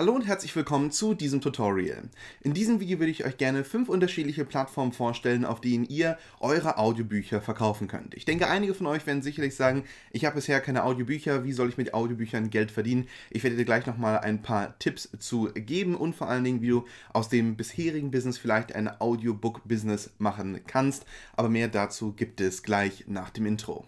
Hallo und herzlich willkommen zu diesem Tutorial. In diesem Video würde ich euch gerne fünf unterschiedliche Plattformen vorstellen, auf denen ihr eure Audiobücher verkaufen könnt. Ich denke, einige von euch werden sicherlich sagen, ich habe bisher keine Audiobücher, wie soll ich mit Audiobüchern Geld verdienen? Ich werde dir gleich nochmal ein paar Tipps zu geben und vor allen Dingen, wie du aus dem bisherigen Business vielleicht ein Audiobook-Business machen kannst. Aber mehr dazu gibt es gleich nach dem Intro.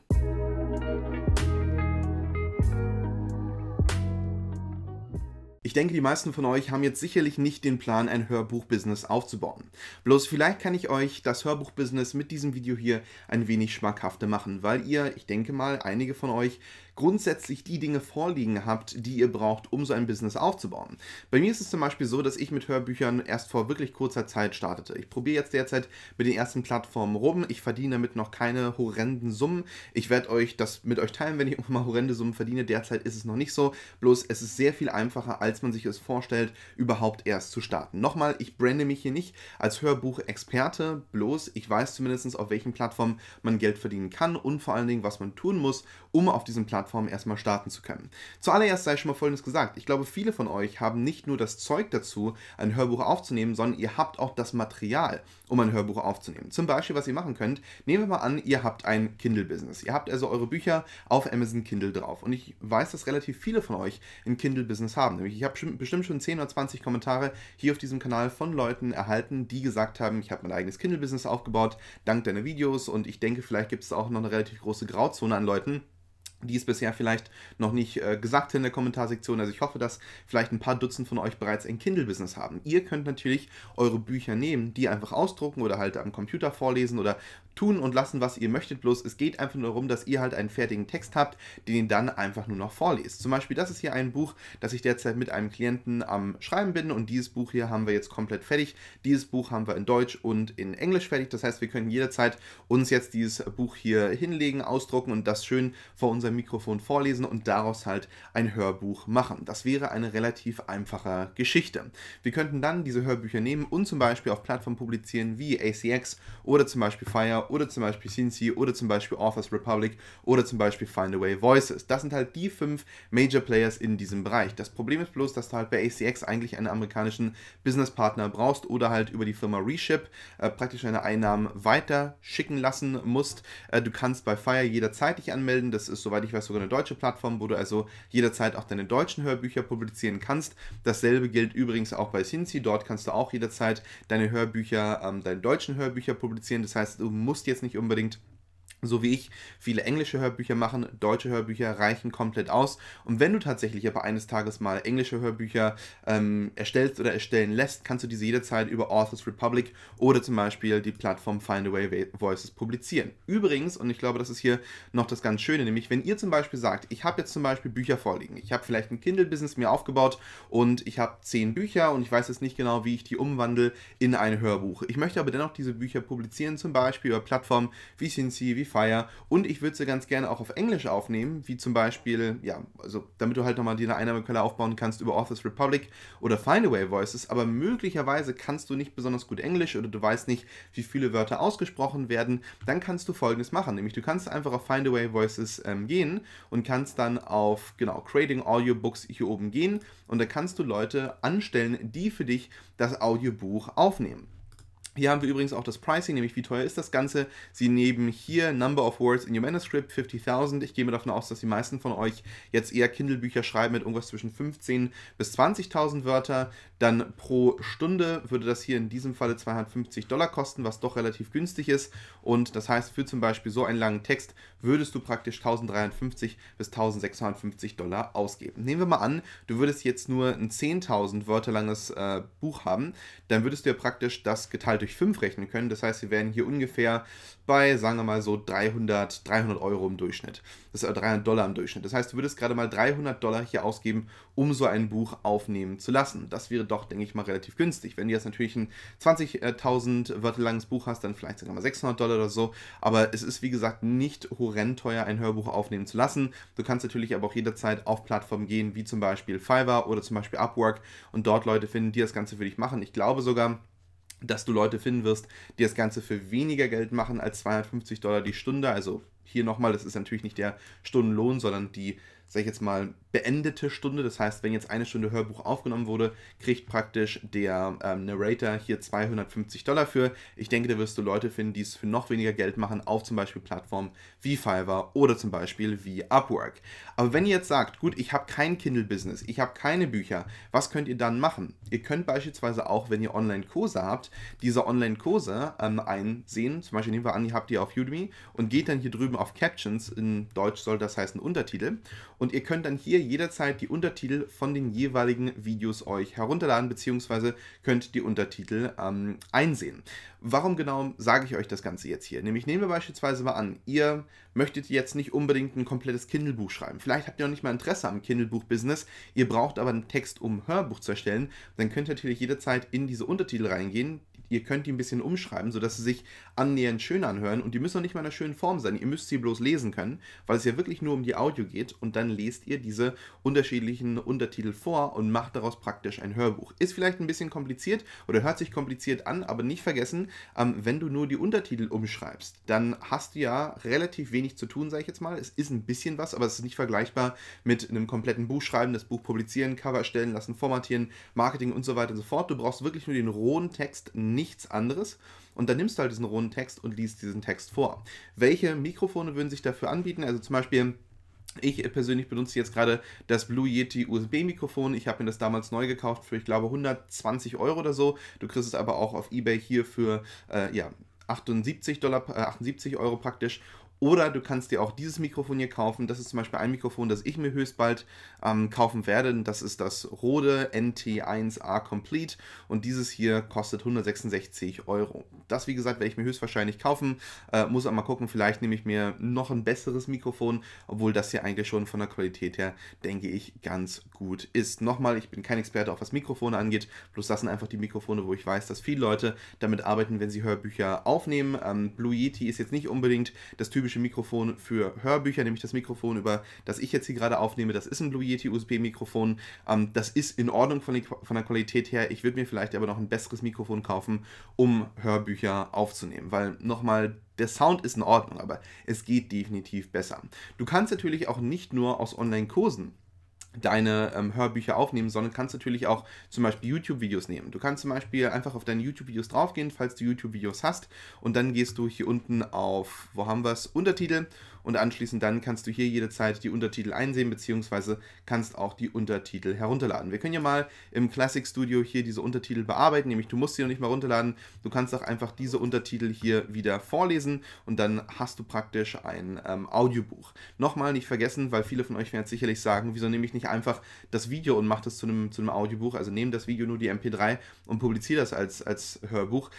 Ich denke, die meisten von euch haben jetzt sicherlich nicht den Plan, ein Hörbuchbusiness aufzubauen. Bloß vielleicht kann ich euch das Hörbuchbusiness mit diesem Video hier ein wenig schmackhafter machen, weil ihr, ich denke mal, einige von euch grundsätzlich die Dinge vorliegen habt, die ihr braucht, um so ein Business aufzubauen. Bei mir ist es zum Beispiel so, dass ich mit Hörbüchern erst vor wirklich kurzer Zeit startete. Ich probiere jetzt derzeit mit den ersten Plattformen rum. Ich verdiene damit noch keine horrenden Summen. Ich werde euch das mit euch teilen, wenn ich auch mal horrende Summen verdiene. Derzeit ist es noch nicht so. Bloß es ist sehr viel einfacher als man sich es vorstellt, überhaupt erst zu starten. Nochmal, ich brande mich hier nicht als Hörbuchexperte, bloß ich weiß zumindest, auf welchen Plattformen man Geld verdienen kann und vor allen Dingen, was man tun muss, um auf diesen Plattformen erstmal starten zu können. Zuallererst sei schon mal Folgendes gesagt. Ich glaube, viele von euch haben nicht nur das Zeug dazu, ein Hörbuch aufzunehmen, sondern ihr habt auch das Material, um ein Hörbuch aufzunehmen. Zum Beispiel, was ihr machen könnt, nehmen wir mal an, ihr habt ein Kindle-Business. Ihr habt also eure Bücher auf Amazon Kindle drauf. Und ich weiß, dass relativ viele von euch ein Kindle-Business haben. Nämlich ich habe habe bestimmt schon 10 oder 20 Kommentare hier auf diesem Kanal von Leuten erhalten, die gesagt haben, ich habe mein eigenes Kindle-Business aufgebaut, dank deiner Videos und ich denke, vielleicht gibt es auch noch eine relativ große Grauzone an Leuten, die es bisher vielleicht noch nicht äh, gesagt in der Kommentarsektion. Also ich hoffe, dass vielleicht ein paar Dutzend von euch bereits ein Kindle-Business haben. Ihr könnt natürlich eure Bücher nehmen, die einfach ausdrucken oder halt am Computer vorlesen oder tun und lassen, was ihr möchtet, bloß es geht einfach nur darum, dass ihr halt einen fertigen Text habt, den ihr dann einfach nur noch vorliest. Zum Beispiel, das ist hier ein Buch, das ich derzeit mit einem Klienten am Schreiben bin und dieses Buch hier haben wir jetzt komplett fertig. Dieses Buch haben wir in Deutsch und in Englisch fertig. Das heißt, wir können jederzeit uns jetzt dieses Buch hier hinlegen, ausdrucken und das schön vor unserem Mikrofon vorlesen und daraus halt ein Hörbuch machen. Das wäre eine relativ einfache Geschichte. Wir könnten dann diese Hörbücher nehmen und zum Beispiel auf Plattformen publizieren wie ACX oder zum Beispiel Fire oder zum Beispiel CNC oder zum Beispiel Authors Republic oder zum Beispiel Find Away Voices. Das sind halt die fünf Major Players in diesem Bereich. Das Problem ist bloß, dass du halt bei ACX eigentlich einen amerikanischen Businesspartner brauchst oder halt über die Firma Reship äh, praktisch deine Einnahmen weiter schicken lassen musst. Äh, du kannst bei Fire jederzeit dich anmelden. Das ist, soweit ich weiß, sogar eine deutsche Plattform, wo du also jederzeit auch deine deutschen Hörbücher publizieren kannst. Dasselbe gilt übrigens auch bei Cincy. Dort kannst du auch jederzeit deine Hörbücher, ähm, deine deutschen Hörbücher publizieren. Das heißt, du musst musst jetzt nicht unbedingt so wie ich, viele englische Hörbücher machen, deutsche Hörbücher reichen komplett aus. Und wenn du tatsächlich aber eines Tages mal englische Hörbücher ähm, erstellst oder erstellen lässt, kannst du diese jederzeit über Authors Republic oder zum Beispiel die Plattform Findaway Voices publizieren. Übrigens, und ich glaube, das ist hier noch das ganz Schöne, nämlich wenn ihr zum Beispiel sagt, ich habe jetzt zum Beispiel Bücher vorliegen, ich habe vielleicht ein Kindle-Business mir aufgebaut und ich habe zehn Bücher und ich weiß jetzt nicht genau, wie ich die umwandle in ein Hörbuch. Ich möchte aber dennoch diese Bücher publizieren, zum Beispiel über Plattformen wie Cincy, wie Fire und ich würde sie ganz gerne auch auf Englisch aufnehmen, wie zum Beispiel, ja, also damit du halt nochmal deine Einnahmequelle aufbauen kannst über Authors Republic oder Findaway Voices, aber möglicherweise kannst du nicht besonders gut Englisch oder du weißt nicht, wie viele Wörter ausgesprochen werden, dann kannst du folgendes machen, nämlich du kannst einfach auf Findaway Voices ähm, gehen und kannst dann auf, genau, Creating Audiobooks hier oben gehen und da kannst du Leute anstellen, die für dich das Audiobuch aufnehmen. Hier haben wir übrigens auch das Pricing, nämlich wie teuer ist das Ganze. Sie nehmen hier Number of Words in Your Manuscript 50.000. Ich gehe mir davon aus, dass die meisten von euch jetzt eher Kindle-Bücher schreiben mit irgendwas zwischen 15.000 bis 20.000 Wörter. Dann pro Stunde würde das hier in diesem Falle 250 Dollar kosten, was doch relativ günstig ist. Und das heißt, für zum Beispiel so einen langen Text würdest du praktisch 1.350 bis 1650 Dollar ausgeben. Nehmen wir mal an, du würdest jetzt nur ein 10.000 Wörter langes äh, Buch haben, dann würdest du ja praktisch das geteilt durch 5 rechnen können. Das heißt, wir wären hier ungefähr bei, sagen wir mal so 300, 300 Euro im Durchschnitt. Das ist 300 äh, Dollar im Durchschnitt. Das heißt, du würdest gerade mal 300 Dollar hier ausgeben, um so ein Buch aufnehmen zu lassen. Das wäre doch, denke ich mal, relativ günstig. Wenn du jetzt natürlich ein 20.000 Wörter langes Buch hast, dann vielleicht sogar mal 600 Dollar oder so. Aber es ist, wie gesagt, nicht horrend teuer, ein Hörbuch aufnehmen zu lassen. Du kannst natürlich aber auch jederzeit auf Plattformen gehen, wie zum Beispiel Fiverr oder zum Beispiel Upwork und dort Leute finden, die das Ganze für dich machen. Ich glaube sogar, dass du Leute finden wirst, die das Ganze für weniger Geld machen als 250 Dollar die Stunde, also hier nochmal, das ist natürlich nicht der Stundenlohn, sondern die, sag ich jetzt mal, beendete Stunde. Das heißt, wenn jetzt eine Stunde Hörbuch aufgenommen wurde, kriegt praktisch der ähm, Narrator hier 250 Dollar für. Ich denke, da wirst du Leute finden, die es für noch weniger Geld machen, auf zum Beispiel Plattformen wie Fiverr oder zum Beispiel wie Upwork. Aber wenn ihr jetzt sagt, gut, ich habe kein Kindle-Business, ich habe keine Bücher, was könnt ihr dann machen? Ihr könnt beispielsweise auch, wenn ihr Online-Kurse habt, diese Online-Kurse ähm, einsehen. Zum Beispiel nehmen wir an, ihr habt die auf Udemy und geht dann hier drüben drüben auf Captions, in Deutsch soll das heißen Untertitel. Und ihr könnt dann hier jederzeit die Untertitel von den jeweiligen Videos euch herunterladen, beziehungsweise könnt die Untertitel ähm, einsehen. Warum genau sage ich euch das Ganze jetzt hier? Nämlich nehmen wir beispielsweise mal an, ihr möchtet jetzt nicht unbedingt ein komplettes Kindle-Buch schreiben. Vielleicht habt ihr auch nicht mal Interesse am Kindle-Buch-Business, ihr braucht aber einen Text, um ein Hörbuch zu erstellen. Dann könnt ihr natürlich jederzeit in diese Untertitel reingehen, ihr könnt die ein bisschen umschreiben, sodass sie sich annähernd schön anhören und die müssen auch nicht mal in einer schönen Form sein. Ihr müsst sie bloß lesen können, weil es ja wirklich nur um die Audio geht und dann lest ihr diese unterschiedlichen Untertitel vor und macht daraus praktisch ein Hörbuch. Ist vielleicht ein bisschen kompliziert oder hört sich kompliziert an, aber nicht vergessen, ähm, wenn du nur die Untertitel umschreibst, dann hast du ja relativ wenig zu tun, sage ich jetzt mal. Es ist ein bisschen was, aber es ist nicht vergleichbar mit einem kompletten Buch schreiben, das Buch publizieren, Cover erstellen lassen, formatieren, Marketing und so weiter und so fort. Du brauchst wirklich nur den rohen Text, nicht nichts anderes. Und dann nimmst du halt diesen rohen Text und liest diesen Text vor. Welche Mikrofone würden sich dafür anbieten? Also zum Beispiel ich persönlich benutze jetzt gerade das Blue Yeti USB-Mikrofon. Ich habe mir das damals neu gekauft für, ich glaube, 120 Euro oder so. Du kriegst es aber auch auf eBay hier für, äh, ja, 78, Dollar, äh, 78 Euro praktisch. Oder du kannst dir auch dieses Mikrofon hier kaufen. Das ist zum Beispiel ein Mikrofon, das ich mir höchst bald ähm, kaufen werde. Das ist das Rode NT1A Complete. Und dieses hier kostet 166 Euro. Das, wie gesagt, werde ich mir höchstwahrscheinlich kaufen. Äh, muss aber mal gucken, vielleicht nehme ich mir noch ein besseres Mikrofon, obwohl das hier eigentlich schon von der Qualität her, denke ich, ganz gut ist. Nochmal, ich bin kein Experte, auch was Mikrofone angeht. Bloß das sind einfach die Mikrofone, wo ich weiß, dass viele Leute damit arbeiten, wenn sie Hörbücher aufnehmen. Ähm, Blue Yeti ist jetzt nicht unbedingt das typische typische Mikrofon für Hörbücher, nämlich das Mikrofon, über das ich jetzt hier gerade aufnehme. Das ist ein Blue Yeti USB-Mikrofon. Ähm, das ist in Ordnung von, die, von der Qualität her. Ich würde mir vielleicht aber noch ein besseres Mikrofon kaufen, um Hörbücher aufzunehmen, weil nochmal der Sound ist in Ordnung, aber es geht definitiv besser. Du kannst natürlich auch nicht nur aus Online-Kursen deine ähm, Hörbücher aufnehmen, sondern kannst natürlich auch zum Beispiel YouTube-Videos nehmen. Du kannst zum Beispiel einfach auf deine YouTube-Videos draufgehen, falls du YouTube-Videos hast, und dann gehst du hier unten auf, wo haben wir es, Untertitel und anschließend dann kannst du hier jederzeit die Untertitel einsehen beziehungsweise kannst auch die Untertitel herunterladen. Wir können ja mal im Classic Studio hier diese Untertitel bearbeiten, nämlich du musst sie noch nicht mal runterladen, du kannst auch einfach diese Untertitel hier wieder vorlesen und dann hast du praktisch ein ähm, Audiobuch. Nochmal nicht vergessen, weil viele von euch werden jetzt sicherlich sagen, wieso nehme ich nicht einfach das Video und mache das zu einem, zu einem Audiobuch, also nehme das Video nur die MP3 und publiziere das als, als Hörbuch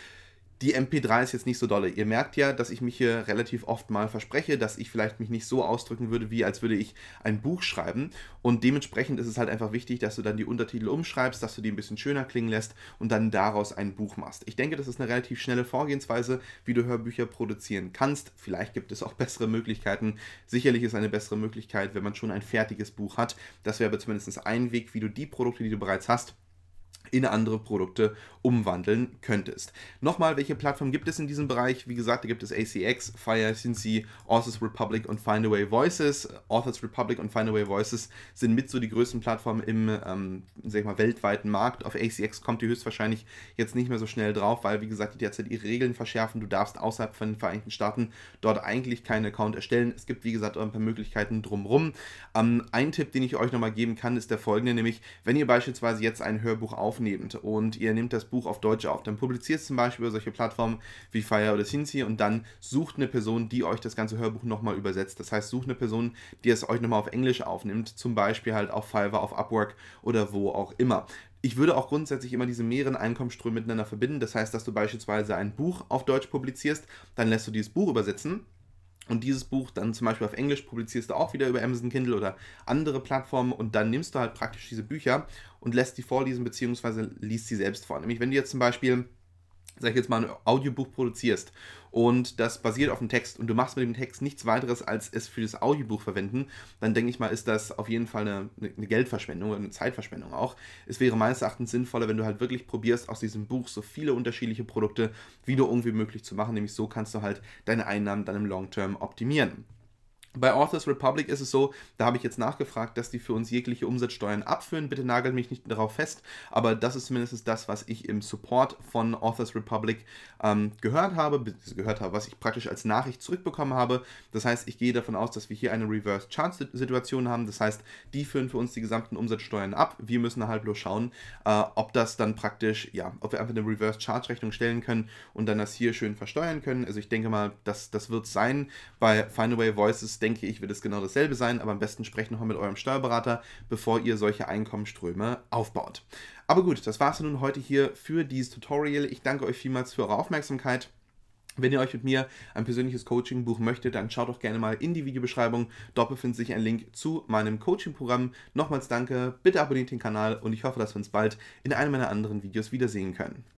die MP3 ist jetzt nicht so dolle. Ihr merkt ja, dass ich mich hier relativ oft mal verspreche, dass ich vielleicht mich nicht so ausdrücken würde, wie als würde ich ein Buch schreiben. Und dementsprechend ist es halt einfach wichtig, dass du dann die Untertitel umschreibst, dass du die ein bisschen schöner klingen lässt und dann daraus ein Buch machst. Ich denke, das ist eine relativ schnelle Vorgehensweise, wie du Hörbücher produzieren kannst. Vielleicht gibt es auch bessere Möglichkeiten. Sicherlich ist eine bessere Möglichkeit, wenn man schon ein fertiges Buch hat. Das wäre aber zumindest ein Weg, wie du die Produkte, die du bereits hast, in andere Produkte umwandeln könntest. Nochmal, welche Plattformen gibt es in diesem Bereich? Wie gesagt, da gibt es ACX, Fire, Cincy, Authors Republic und Findaway Voices. Authors Republic und Findaway Voices sind mit so die größten Plattformen im ähm, sag ich mal, weltweiten Markt. Auf ACX kommt ihr höchstwahrscheinlich jetzt nicht mehr so schnell drauf, weil, wie gesagt, die derzeit ihre Regeln verschärfen. Du darfst außerhalb von den Vereinigten Staaten dort eigentlich keinen Account erstellen. Es gibt, wie gesagt, ein paar Möglichkeiten drumherum. Ähm, ein Tipp, den ich euch nochmal geben kann, ist der folgende, nämlich, wenn ihr beispielsweise jetzt ein Hörbuch aufnimmt, aufnehmt und ihr nehmt das Buch auf Deutsch auf, dann publiziert es zum Beispiel über solche Plattformen wie Fire oder Cincy und dann sucht eine Person, die euch das ganze Hörbuch nochmal übersetzt. Das heißt, sucht eine Person, die es euch nochmal auf Englisch aufnimmt, zum Beispiel halt auf Fiverr, auf Upwork oder wo auch immer ich würde auch grundsätzlich immer diese mehreren Einkommensströme miteinander verbinden. Das heißt, dass du beispielsweise ein Buch auf Deutsch publizierst, dann lässt du dieses Buch übersetzen und dieses Buch dann zum Beispiel auf Englisch publizierst du auch wieder über Amazon Kindle oder andere Plattformen und dann nimmst du halt praktisch diese Bücher und lässt die vorlesen beziehungsweise liest sie selbst vor. Nämlich wenn du jetzt zum Beispiel sag ich jetzt mal, ein Audiobuch produzierst und das basiert auf dem Text und du machst mit dem Text nichts weiteres, als es für das Audiobuch verwenden, dann denke ich mal, ist das auf jeden Fall eine, eine Geldverschwendung oder eine Zeitverschwendung auch. Es wäre meines Erachtens sinnvoller, wenn du halt wirklich probierst, aus diesem Buch so viele unterschiedliche Produkte wie nur irgendwie möglich zu machen, nämlich so kannst du halt deine Einnahmen dann im Long Term optimieren. Bei Authors Republic ist es so, da habe ich jetzt nachgefragt, dass die für uns jegliche Umsatzsteuern abführen. Bitte nagelt mich nicht darauf fest, aber das ist zumindest das, was ich im Support von Authors Republic ähm, gehört habe, gehört habe, was ich praktisch als Nachricht zurückbekommen habe. Das heißt, ich gehe davon aus, dass wir hier eine Reverse Chance Situation haben. Das heißt, die führen für uns die gesamten Umsatzsteuern ab. Wir müssen halt bloß schauen, äh, ob das dann praktisch, ja, ob wir einfach eine Reverse Charge Rechnung stellen können und dann das hier schön versteuern können. Also ich denke mal, das, das wird sein. Bei Finaway Voices denke ich, wird es genau dasselbe sein, aber am besten sprecht nochmal mit eurem Steuerberater, bevor ihr solche Einkommenströme aufbaut. Aber gut, das war es nun heute hier für dieses Tutorial. Ich danke euch vielmals für eure Aufmerksamkeit. Wenn ihr euch mit mir ein persönliches Coaching buchen möchtet, dann schaut doch gerne mal in die Videobeschreibung. Dort befindet sich ein Link zu meinem Coaching-Programm. Nochmals danke, bitte abonniert den Kanal und ich hoffe, dass wir uns bald in einem meiner anderen Videos wiedersehen können.